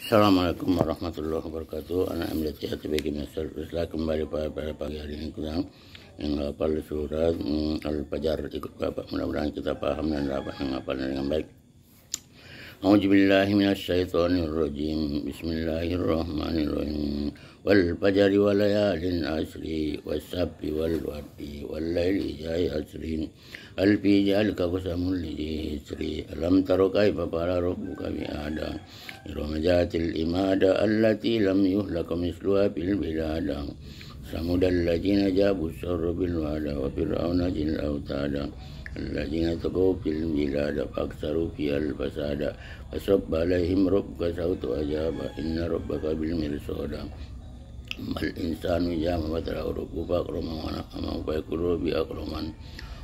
Assalamualaikum warahmatullahi wabarakatuh. Anak amli sehat bagi Mr. Rizla kembali pada, pada pagi hari ini kurang yang hafal surat hmm, al-fajar ikut bapak mudah-mudahan kita paham dan dapat menghafalnya dengan baik. أعوذ بالله من الشيطان الرجيم بسم الله الرحمن الرحيم والفجر وليال عشر والسب والورد والليل إذا يسر هل في ذلك قسم لذي يسر ألم تر كيف فعل ربك بآدم إرم ذات الإمادة التي لم يهلك مثلها في البلاد ثمود الذين جابوا الشر بالوعد وفرعون ذي الأوتاد الذين تقوا في البلاد فأكثروا فيها الفساد فصب عليهم ربك سوط عذاب إن ربك بالمرصاد أما الإنسان إذا ما ابتلاه ربه فأكرمه ونعمه فيقول ربي أكرمن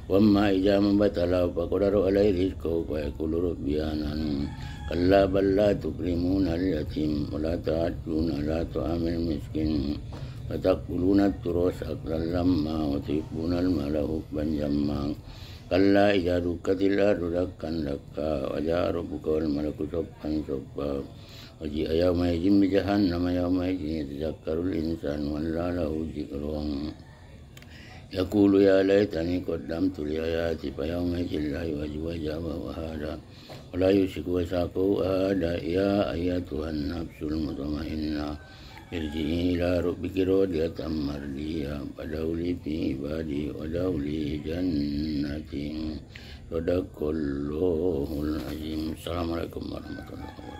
وأما إذا ما ابتلاه فقدر عليه رزقه فيقول ربي أنن كلا بل لا تكرمون اليتيم ولا تعدون لا طعام المسكين وتأكلون التراث أكلا لما وتحبون المال حبا جما كلا إذا دكت الأرض دكا دكا وجاء ربك والملك صبا صبا وجيء يومئذ بجهنم يومئذ يتذكر الإنسان ولا له ذكر يقول يا ليتني قدمت لحياتي فيومئذ لا يوجد وجهه وهذا ولا يشك وساقه هذا يا أيتها النفس المطمئنة irji'i ila rubbiki radiyatan mardiya padauli fi ibadi wadauli jannatin wadakullahu alazim assalamualaikum warahmatullahi wabarakatuh